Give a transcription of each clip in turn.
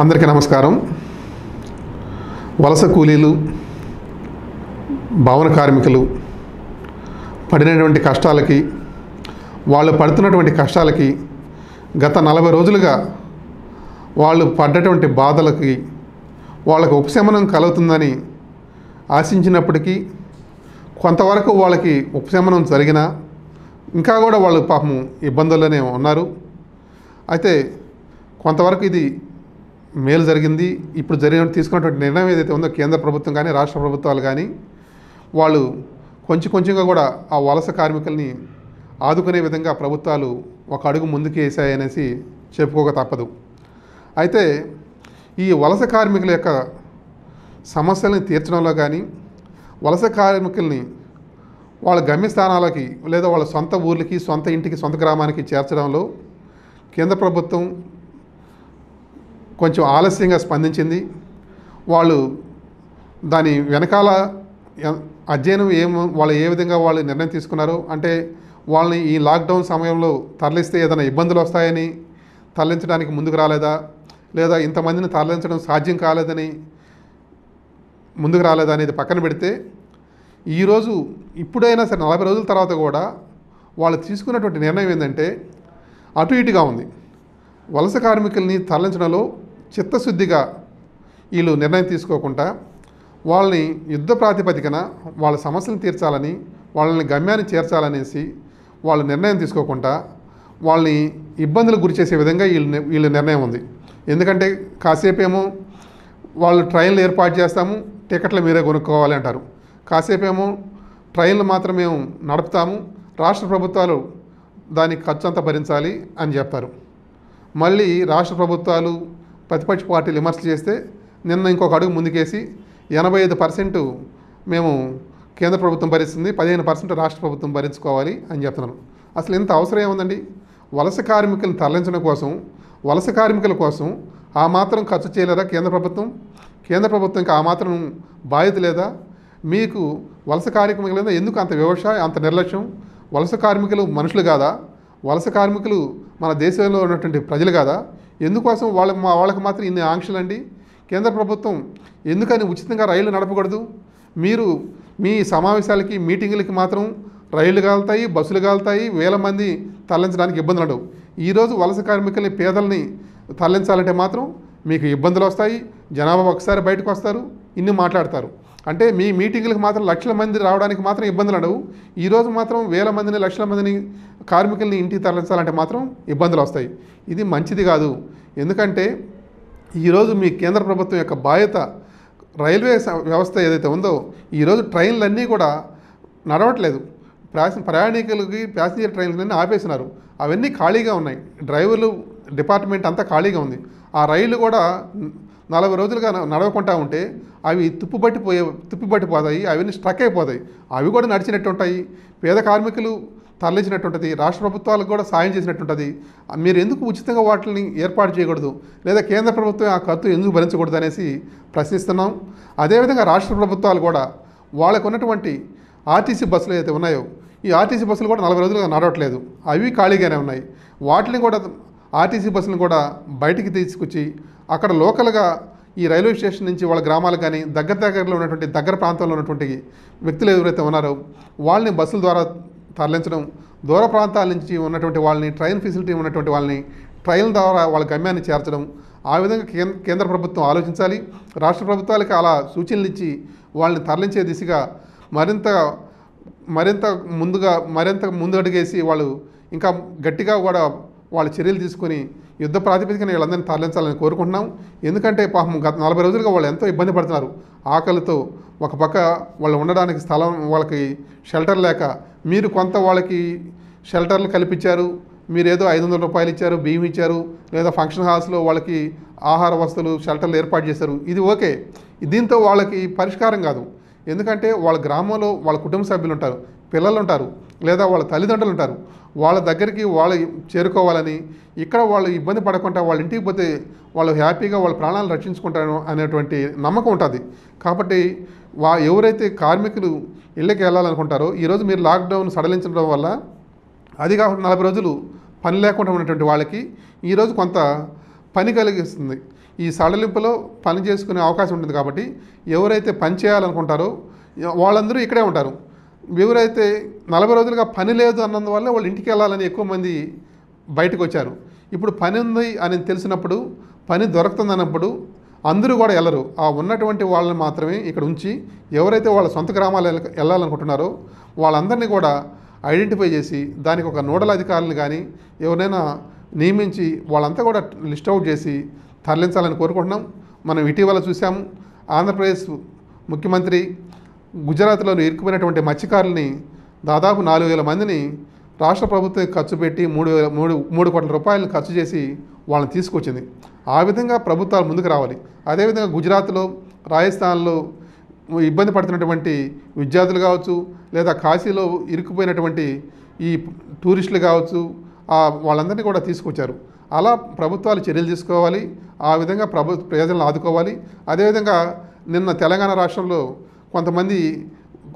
అందరికీ నమస్కారం వలస కూలీలు భవన కార్మికులు పడినటువంటి కష్టాలకి వాళ్ళు పడుతున్నటువంటి కష్టాలకి గత నలభై రోజులుగా వాళ్ళు పడ్డటువంటి బాధలకి వాళ్ళకు ఉపశమనం కలుగుతుందని ఆశించినప్పటికీ కొంతవరకు వాళ్ళకి ఉపశమనం జరిగినా ఇంకా కూడా వాళ్ళు పాపము ఇబ్బందుల్లోనే ఉన్నారు అయితే కొంతవరకు ఇది మేలు జరిగింది ఇప్పుడు జరిగిన తీసుకున్నటువంటి నిర్ణయం ఏదైతే ఉందో కేంద్ర ప్రభుత్వం కానీ రాష్ట్ర ప్రభుత్వాలు కానీ వాళ్ళు కొంచెం కొంచెంగా కూడా ఆ వలస కార్మికుల్ని ఆదుకునే విధంగా ప్రభుత్వాలు ఒక అడుగు ముందుకు వేసాయనేసి చెప్పుకోక తప్పదు అయితే ఈ వలస కార్మికుల యొక్క సమస్యల్ని తీర్చడంలో కానీ వలస కార్మికుల్ని వాళ్ళ గమ్యస్థానాలకి లేదా వాళ్ళ సొంత ఊర్లకి సొంత ఇంటికి సొంత గ్రామానికి చేర్చడంలో కేంద్ర ప్రభుత్వం కొంచెం ఆలస్యంగా స్పందించింది వాళ్ళు దాని వెనకాల అధ్యయనం ఏం వాళ్ళు ఏ విధంగా వాళ్ళు నిర్ణయం తీసుకున్నారు అంటే వాళ్ళని ఈ లాక్డౌన్ సమయంలో తరలిస్తే ఏదైనా ఇబ్బందులు వస్తాయని తరలించడానికి ముందుకు రాలేదా లేదా ఇంతమందిని తరలించడం సాధ్యం కాలేదని ముందుకు రాలేదా అనేది పక్కన పెడితే ఈరోజు ఇప్పుడైనా సరే నలభై రోజుల తర్వాత కూడా వాళ్ళు తీసుకున్నటువంటి నిర్ణయం ఏంటంటే అటు ఇటుగా ఉంది వలస కార్మికుల్ని తరలించడంలో చిత్తశుద్ధిగా వీళ్ళు నిర్ణయం తీసుకోకుండా వాళ్ళని యుద్ధ ప్రాతిపదికన వాళ్ళ సమస్యలను తీర్చాలని వాళ్ళని గమ్యాన్ని చేర్చాలనేసి వాళ్ళు నిర్ణయం తీసుకోకుండా వాళ్ళని ఇబ్బందులకు గురి చేసే విధంగా వీళ్ళు వీళ్ళ నిర్ణయం ఉంది ఎందుకంటే కాసేపేమో వాళ్ళు ట్రైన్లు ఏర్పాటు చేస్తాము టికెట్లు మీరే కొనుక్కోవాలి అంటారు కాసేపేమో ట్రైన్లు మాత్రం మేము నడుపుతాము రాష్ట్ర ప్రభుత్వాలు దానికి ఖర్చు అంతా భరించాలి అని చెప్తారు మళ్ళీ రాష్ట్ర ప్రభుత్వాలు ప్రతిపక్ష పార్టీలు విమర్శ చేస్తే నిన్న ఇంకొక అడుగు ముందుకేసి ఎనభై ఐదు పర్సెంట్ మేము కేంద్ర ప్రభుత్వం భరిస్తుంది పదిహేను పర్సెంట్ రాష్ట్ర ప్రభుత్వం భరించుకోవాలి అని చెప్తున్నాను అసలు ఇంత అవసరం ఏముందండి వలస కార్మికులను తరలించడం కోసం వలస కార్మికుల కోసం ఆ మాత్రం ఖర్చు చేయలేదా కేంద్ర ప్రభుత్వం కేంద్ర ప్రభుత్వంకి ఆ మాత్రం బాధ్యత లేదా మీకు వలస కార్మికుల ఎందుకు అంత వివక్ష అంత నిర్లక్ష్యం వలస కార్మికులు మనుషులు కాదా వలస కార్మికులు మన దేశంలో ఉన్నటువంటి ప్రజలు కాదా ఎందుకోసం వాళ్ళకి మా వాళ్ళకి మాత్రం ఇన్ని ఆంక్షలు అండి కేంద్ర ప్రభుత్వం ఎందుకని ఉచితంగా రైళ్లు నడపకూడదు మీరు మీ సమావేశాలకి మీటింగులకి మాత్రం రైళ్లు కాలుతాయి బస్సులు కాలుతాయి వేల మంది తరలించడానికి ఇబ్బందులు ఉండవు ఈరోజు వలస కార్మికుల్ని పేదల్ని తరలించాలంటే మాత్రం మీకు ఇబ్బందులు వస్తాయి జనాభా ఒకసారి బయటకు వస్తారు ఇన్ని మాట్లాడతారు అంటే మీ మీటింగులకు మాత్రం లక్షల మంది రావడానికి మాత్రం ఇబ్బందులు ఉండవు ఈరోజు మాత్రం వేల మందిని లక్షల మందిని కార్మికుల్ని ఇంటికి తరలించాలంటే మాత్రం ఇబ్బందులు వస్తాయి ఇది మంచిది కాదు ఎందుకంటే ఈరోజు మీ కేంద్ర ప్రభుత్వం యొక్క బాధ్యత రైల్వే వ్యవస్థ ఏదైతే ఉందో ఈరోజు ట్రైన్లన్నీ కూడా నడవట్లేదు ప్రయాణికులకి ప్యాసింజర్ ట్రైన్లన్నీ ఆపేసినారు అవన్నీ ఖాళీగా ఉన్నాయి డ్రైవర్లు డిపార్ట్మెంట్ అంతా ఖాళీగా ఉంది ఆ రైలు కూడా నలభై రోజులుగా నడవకుండా ఉంటే అవి తుప్పుబట్టిపోయే తుప్పిబట్టిపోతాయి అవన్నీ స్ట్రక్ అయిపోతాయి అవి కూడా నడిచినట్టు ఉంటాయి పేద కార్మికులు తరలించినట్టుంటుంది రాష్ట్ర ప్రభుత్వాలకు కూడా సాయం చేసినట్టుంటుంది మీరు ఎందుకు ఉచితంగా వాటిని ఏర్పాటు చేయకూడదు లేదా కేంద్ర ప్రభుత్వం ఆ ఖర్చు ఎందుకు భరించకూడదు అనేసి ప్రశ్నిస్తున్నాం అదేవిధంగా రాష్ట్ర ప్రభుత్వాలు కూడా వాళ్ళకు ఉన్నటువంటి ఆర్టీసీ బస్సులు ఏదైతే ఉన్నాయో ఈ ఆర్టీసీ బస్సులు కూడా నలభై రోజులుగా నడవట్లేదు అవి ఖాళీగానే ఉన్నాయి వాటిని కూడా ఆర్టీసీ బస్సులను కూడా బయటికి తీసుకొచ్చి అక్కడ లోకల్గా ఈ రైల్వే స్టేషన్ నుంచి వాళ్ళ గ్రామాలు కానీ దగ్గర దగ్గరలో ఉన్నటువంటి దగ్గర ప్రాంతంలో ఉన్నటువంటి వ్యక్తులు ఎవరైతే ఉన్నారో వాళ్ళని బస్సుల ద్వారా తరలించడం దూర ప్రాంతాల నుంచి ఉన్నటువంటి వాళ్ళని ట్రైన్ ఫెసిలిటీ ఉన్నటువంటి వాళ్ళని ట్రైన్ ద్వారా వాళ్ళ గమ్యాన్ని చేర్చడం ఆ విధంగా కేంద్ర ప్రభుత్వం ఆలోచించాలి రాష్ట్ర ప్రభుత్వాలకి అలా సూచనలు ఇచ్చి వాళ్ళని తరలించే దిశగా మరింత మరింత ముందుగా మరింత ముందు అడిగేసి వాళ్ళు ఇంకా గట్టిగా కూడా వాళ్ళు చర్యలు తీసుకొని యుద్ధ ప్రాతిపదికన వీళ్ళందరినీ తరలించాలని కోరుకుంటున్నాం ఎందుకంటే పాపం గత నలభై రోజులుగా వాళ్ళు ఎంతో ఇబ్బంది పడుతున్నారు ఆకలితో ఒక పక్క వాళ్ళు ఉండడానికి స్థలం వాళ్ళకి షెల్టర్ లేక మీరు కొంత వాళ్ళకి షెల్టర్లు కల్పించారు మీరు ఏదో ఐదు వందల రూపాయలు ఇచ్చారు బియ్యం ఇచ్చారు లేదా ఫంక్షన్ హాల్స్లో వాళ్ళకి ఆహార వస్తువులు షెల్టర్లు ఏర్పాటు చేశారు ఇది ఓకే దీంతో వాళ్ళకి పరిష్కారం కాదు ఎందుకంటే వాళ్ళ గ్రామంలో వాళ్ళ కుటుంబ సభ్యులు ఉంటారు పిల్లలు ఉంటారు లేదా వాళ్ళ తల్లిదండ్రులు ఉంటారు వాళ్ళ దగ్గరికి వాళ్ళు చేరుకోవాలని ఇక్కడ వాళ్ళు ఇబ్బంది పడకుండా వాళ్ళ ఇంటికి పోతే వాళ్ళు హ్యాపీగా వాళ్ళ ప్రాణాలను రక్షించుకుంటారు అనేటువంటి నమ్మకం ఉంటుంది కాబట్టి వా ఎవరైతే కార్మికులు ఇళ్ళకి వెళ్ళాలనుకుంటారో ఈరోజు మీరు లాక్డౌన్ సడలించడం వల్ల అది కాకుండా నలభై రోజులు పని లేకుండా ఉన్నటువంటి వాళ్ళకి ఈరోజు కొంత పని కలిగిస్తుంది ఈ సడలింపులో పని చేసుకునే అవకాశం ఉంటుంది కాబట్టి ఎవరైతే పని చేయాలనుకుంటారో వాళ్ళందరూ ఇక్కడే ఉంటారు ఎవరైతే నలభై రోజులుగా పని లేదు అన్నందువల్ల వాళ్ళు ఇంటికి వెళ్ళాలని ఎక్కువ మంది బయటకు వచ్చారు ఇప్పుడు పని ఉంది అని తెలిసినప్పుడు పని దొరుకుతుంది అన్నప్పుడు అందరూ కూడా వెళ్ళరు ఆ ఉన్నటువంటి వాళ్ళని మాత్రమే ఇక్కడ ఉంచి ఎవరైతే వాళ్ళ సొంత గ్రామాలు వెళ్ళాలనుకుంటున్నారో వాళ్ళందరినీ కూడా ఐడెంటిఫై చేసి దానికి ఒక నోడల్ అధికారులను కానీ ఎవరైనా నియమించి వాళ్ళంతా కూడా లిస్ట్ అవుట్ చేసి తరలించాలని కోరుకుంటున్నాం మనం ఇటీవల చూసాం ఆంధ్రప్రదేశ్ ముఖ్యమంత్రి గుజరాత్లో ఇరుక్కుపోయినటువంటి మత్స్యకారుల్ని దాదాపు నాలుగు వేల మందిని రాష్ట్ర ప్రభుత్వం ఖర్చు పెట్టి మూడు వేల మూడు మూడు కోట్ల రూపాయలను ఖర్చు చేసి వాళ్ళని తీసుకొచ్చింది ఆ విధంగా ప్రభుత్వాలు ముందుకు రావాలి అదేవిధంగా గుజరాత్లో రాజస్థాన్లో ఇబ్బంది పడుతున్నటువంటి విద్యార్థులు కావచ్చు లేదా కాశీలో ఇరుక్కుపోయినటువంటి ఈ టూరిస్టులు కావచ్చు వాళ్ళందరినీ కూడా తీసుకొచ్చారు అలా ప్రభుత్వాలు చర్యలు తీసుకోవాలి ఆ విధంగా ప్రభు ప్రయోజనాలు ఆదుకోవాలి అదేవిధంగా నిన్న తెలంగాణ రాష్ట్రంలో కొంతమంది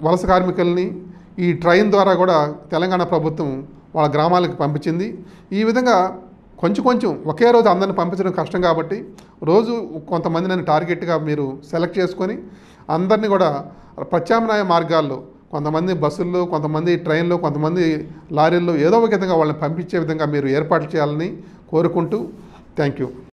వలస కార్మికుల్ని ఈ ట్రైన్ ద్వారా కూడా తెలంగాణ ప్రభుత్వం వాళ్ళ గ్రామాలకు పంపించింది ఈ విధంగా కొంచెం కొంచెం ఒకే రోజు అందరిని పంపించడం కష్టం కాబట్టి రోజు కొంతమంది నన్ను టార్గెట్గా మీరు సెలెక్ట్ చేసుకొని అందరినీ కూడా ప్రత్యామ్నాయ మార్గాల్లో కొంతమంది బస్సుల్లో కొంతమంది ట్రైన్లో కొంతమంది లారీల్లో ఏదో ఒక విధంగా వాళ్ళని పంపించే విధంగా మీరు ఏర్పాట్లు చేయాలని కోరుకుంటూ థ్యాంక్ యూ